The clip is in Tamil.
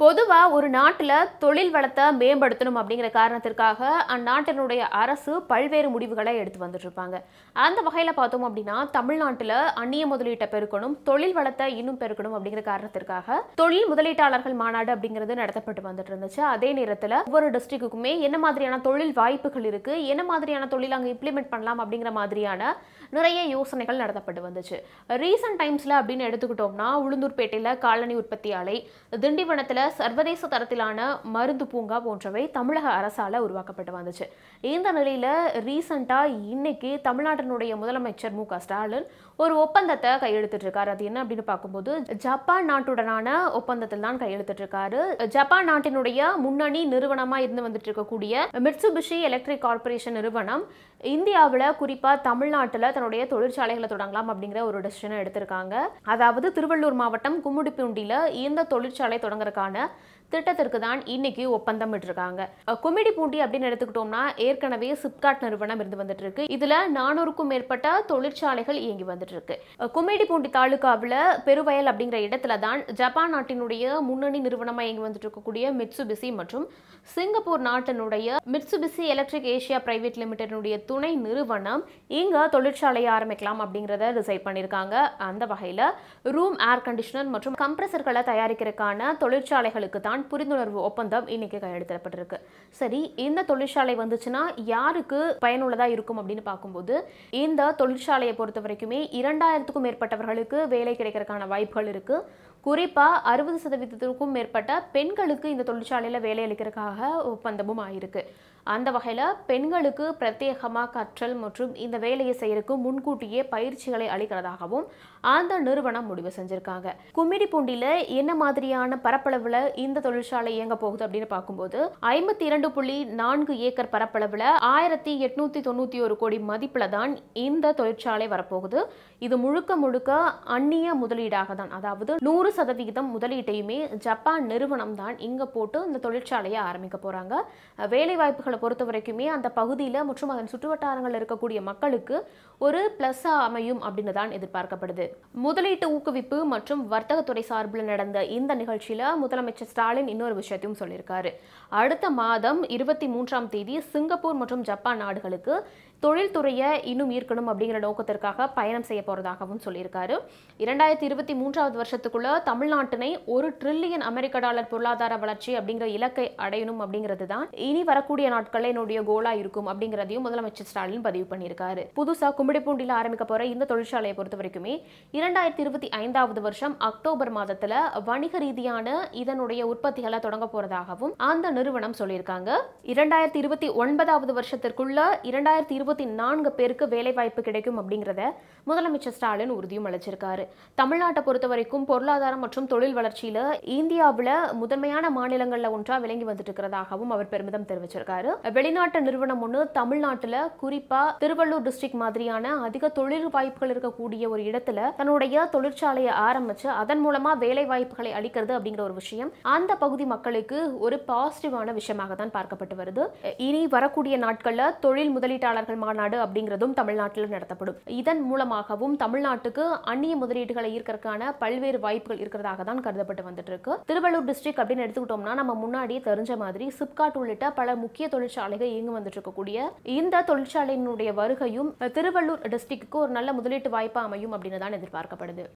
பொதுவாக ஒரு நாட்டில் தொழில் வளத்தை மேம்படுத்தணும் அப்படிங்கிற காரணத்திற்காக அந்நாட்டினுடைய அரசு பல்வேறு முடிவுகளை எடுத்து வந்துட்டுருப்பாங்க அந்த வகையில் பார்த்தோம் அப்படின்னா தமிழ்நாட்டில் அந்நிய முதலீட்டை பெருக்கணும் தொழில் வளத்தை இன்னும் பெருக்கணும் அப்படிங்கிற காரணத்திற்காக தொழில் முதலீட்டாளர்கள் மாநாடு அப்படிங்கிறது நடத்தப்பட்டு வந்துட்டு இருந்துச்சு அதே நேரத்தில் ஒவ்வொரு டிஸ்ட்ரிக்டுக்குமே என்ன மாதிரியான தொழில் வாய்ப்புகள் இருக்குது என்ன மாதிரியான தொழில் அங்கே இம்ப்ளிமெண்ட் பண்ணலாம் அப்படிங்கிற மாதிரியான நிறைய யோசனைகள் நடத்தப்பட்டு வந்துச்சு ரீசன்ட் டைம்ஸில் அப்படின்னு எடுத்துக்கிட்டோம்னா உளுந்தூர்பேட்டையில் காலனி உற்பத்தி ஆலை திண்டிவனத்தில் சர்வதேச தரத்திலான மருந்து பூங்கா போன்றவை தமிழக அரசால் உருவாக்கப்பட்டு வந்துச்சு இந்த நிலையில் ரீசண்டாக இன்னைக்கு தமிழ்நாட்டினுடைய முதலமைச்சர் மு ஸ்டாலின் ஒரு ஒப்பந்தத்தை இருக்காரு அது என்ன அப்படின்னு பார்க்கும்போது ஜப்பான் நாட்டுடனான ஒப்பந்தத்தில் தான் இருக்காரு ஜப்பான் நாட்டினுடைய முன்னணி நிறுவனமாக இருந்து வந்துட்டு இருக்கக்கூடிய மிட்சுபிஷி எலக்ட்ரிக் கார்பரேஷன் நிறுவனம் இந்தியாவில் குறிப்பாக தமிழ்நாட்டில் தன்னுடைய தொழிற்சாலைகளை தொடங்கலாம் அப்படிங்கிற ஒரு டெசிஷனை எடுத்திருக்காங்க அதாவது திருவள்ளூர் மாவட்டம் கும்முடிப்பூண்டியில் இந்த தொழிற்சாலை தொடங்குறதுக்கான Negara திட்டத்திற்கு தான் இன்னைக்கு ஒப்பந்தம் விட்டுருக்காங்க குமிடி பூண்டி அப்படின்னு எடுத்துக்கிட்டோம்னா ஏற்கனவே சிப்காட் நிறுவனம் இருந்து வந்துட்டு இருக்கு இதுல நானூறுக்கும் மேற்பட்ட தொழிற்சாலைகள் இயங்கி வந்துட்டு இருக்கு குமிடி பூண்டி தாலுகாவில் பெருவயல் அப்படிங்கிற இடத்துல தான் ஜப்பான் நாட்டினுடைய முன்னணி நிறுவனமாக இயங்கி வந்துட்டு இருக்கக்கூடிய மிட்சுபிசி மற்றும் சிங்கப்பூர் நாட்டினுடைய மிட்சுபிசி எலக்ட்ரிக் ஏஷியா பிரைவேட் லிமிடெடினுடைய துணை நிறுவனம் இங்க தொழிற்சாலையை ஆரம்பிக்கலாம் அப்படிங்கிறத டிசைட் பண்ணியிருக்காங்க அந்த வகையில் ரூம் ஏர் கண்டிஷனர் மற்றும் கம்ப்ரஸர்களை தயாரிக்கிறதுக்கான தொழிற்சாலைகளுக்கு தான் தான் புரிந்துணர்வு ஒப்பந்தம் இன்னைக்கு கையெழுத்திடப்பட்டிருக்கு சரி இந்த தொழிற்சாலை வந்துச்சுன்னா யாருக்கு பயனுள்ளதா இருக்கும் அப்படின்னு பார்க்கும்போது இந்த தொழிற்சாலையை பொறுத்த வரைக்குமே இரண்டாயிரத்துக்கும் மேற்பட்டவர்களுக்கு வேலை கிடைக்கிறதுக்கான வாய்ப்புகள் இருக்கு குறிப்பாக அறுபது சதவீதத்திற்கும் மேற்பட்ட பெண்களுக்கு இந்த தொழிற்சாலையில் வேலை அளிக்கிறதுக்காக ஒப்பந்தமும் ஆயிருக்கு அந்த வகையில் பெண்களுக்கு பிரத்யேகமாக கற்றல் மற்றும் இந்த வேலையை செய்யறதுக்கு முன்கூட்டியே பயிற்சிகளை அளிக்கிறதாகவும் அந்த நிறுவனம் முடிவு செஞ்சுருக்காங்க கும்மிடிப்பூண்டியில் என்ன மாதிரியான பரப்பளவில் இந்த தொழிற்சாலை இயங்க போகுது அப்படின்னு பார்க்கும்போது ஐம்பத்தி இரண்டு புள்ளி நான்கு ஏக்கர் பரப்பளவில் ஆயிரத்தி எட்நூற்றி தொண்ணூற்றி ஒரு கோடி மதிப்பில் தான் இந்த தொழிற்சாலை வரப்போகுது இது முழுக்க முழுக்க அந்நிய முதலீடாக தான் அதாவது நூறு நூறு சதவிகிதம் முதலீட்டையுமே ஜப்பான் நிறுவனம் தான் இங்கே போட்டு இந்த தொழிற்சாலையை ஆரம்பிக்க போகிறாங்க வேலைவாய்ப்புகளை பொறுத்த வரைக்குமே அந்த பகுதியில் மற்றும் அதன் சுற்றுவட்டாரங்களில் இருக்கக்கூடிய மக்களுக்கு ஒரு ப்ளஸ்ஸாக அமையும் அப்படின்னு தான் எதிர்பார்க்கப்படுது முதலீட்டு ஊக்குவிப்பு மற்றும் வர்த்தகத்துறை சார்பில் நடந்த இந்த நிகழ்ச்சியில் முதலமைச்சர் ஸ்டாலின் இன்னொரு விஷயத்தையும் சொல்லியிருக்காரு அடுத்த மாதம் இருபத்தி மூன்றாம் தேதி சிங்கப்பூர் மற்றும் ஜப்பான் நாடுகளுக்கு தொழில்துறையை இன்னும் ஈர்க்கணும் அப்படிங்கிற நோக்கத்திற்காக பயணம் செய்ய போகிறதாகவும் சொல்லியிருக்காரு இரண்டாயிரத்தி இருபத்தி மூன்றாவது வருஷத்துக்குள்ள தமிழ்நாட்டினை ஒரு ட்ரில்லியன் அமெரிக்க டாலர் பொருளாதார வளர்ச்சி அப்படிங்கிற இலக்கை அடையணும் அப்படிங்கிறது தான் இனி வரக்கூடிய நாட்களில் என்னுடைய கோலா இருக்கும் அப்படிங்கிறதையும் முதலமைச்சர் ஸ்டாலின் பதிவு பண்ணியிருக்காரு புதுசாக கும்பிடிப்பூண்டியில் ஆரம்பிக்க போற இந்த தொழிற்சாலையை பொறுத்த வரைக்குமே இரண்டாயிரத்தி இருபத்தி ஐந்தாவது வருஷம் அக்டோபர் மாதத்துல வணிக ரீதியான இதனுடைய உற்பத்திகளை தொடங்க போறதாகவும் அந்த நிறுவனம் சொல்லியிருக்காங்க இரண்டாயிரத்தி இருபத்தி ஒன்பதாவது வருஷத்திற்குள்ள இரண்டாயிரத்தி இருபத்தி இருபத்தி நான்கு பேருக்கு வேலைவாய்ப்பு கிடைக்கும் அப்படிங்கிறத முதலமைச்சர் ஸ்டாலின் உறுதியும் அளிச்சிருக்காரு தமிழ்நாட்டை பொறுத்த வரைக்கும் பொருளாதாரம் மற்றும் தொழில் வளர்ச்சியில் இந்தியாவில் முதன்மையான மாநிலங்களில் ஒன்றா விளங்கி வந்துட்டு இருக்கிறதாகவும் அவர் பெருமிதம் தெரிவிச்சிருக்காரு வெளிநாட்டு நிறுவனம் ஒன்று தமிழ்நாட்டில் குறிப்பா திருவள்ளூர் டிஸ்ட்ரிக்ட் மாதிரியான அதிக தொழில் வாய்ப்புகள் இருக்கக்கூடிய ஒரு இடத்துல தன்னுடைய தொழிற்சாலையை ஆரம்பிச்சு அதன் மூலமா வேலை வாய்ப்புகளை அளிக்கிறது அப்படிங்கிற ஒரு விஷயம் அந்த பகுதி மக்களுக்கு ஒரு பாசிட்டிவான விஷயமாக தான் பார்க்கப்பட்டு வருது இனி வரக்கூடிய நாட்களில் தொழில் முதலீட்டாளர்கள் மாநாடு அப்படிங்கிறதும் தமிழ்நாட்டில் நடத்தப்படும் இதன் மூலமாகவும் தமிழ்நாட்டுக்கு அந்நிய முதலீடுகளை ஈர்க்கறதுக்கான பல்வேறு வாய்ப்புகள் இருக்கிறதாக தான் கருதப்பட்டு வந்துட்டு இருக்கு திருவள்ளூர் டிஸ்ட்ரிக்ட் அப்படின்னு எடுத்துக்கிட்டோம்னா நம்ம முன்னாடியே தெரிஞ்ச மாதிரி சிப்காட் உள்ளிட்ட பல முக்கிய தொழிற்சாலைகள் இயங்கி வந்துட்டு இருக்கக்கூடிய இந்த தொழிற்சாலையினுடைய வருகையும் திருவள்ளூர் டிஸ்ட்ரிக்ட்க்கு ஒரு நல்ல முதலீட்டு வாய்ப்பு அமையும் அப்படின்னு தான் எதிர்பார்க்கப்படுது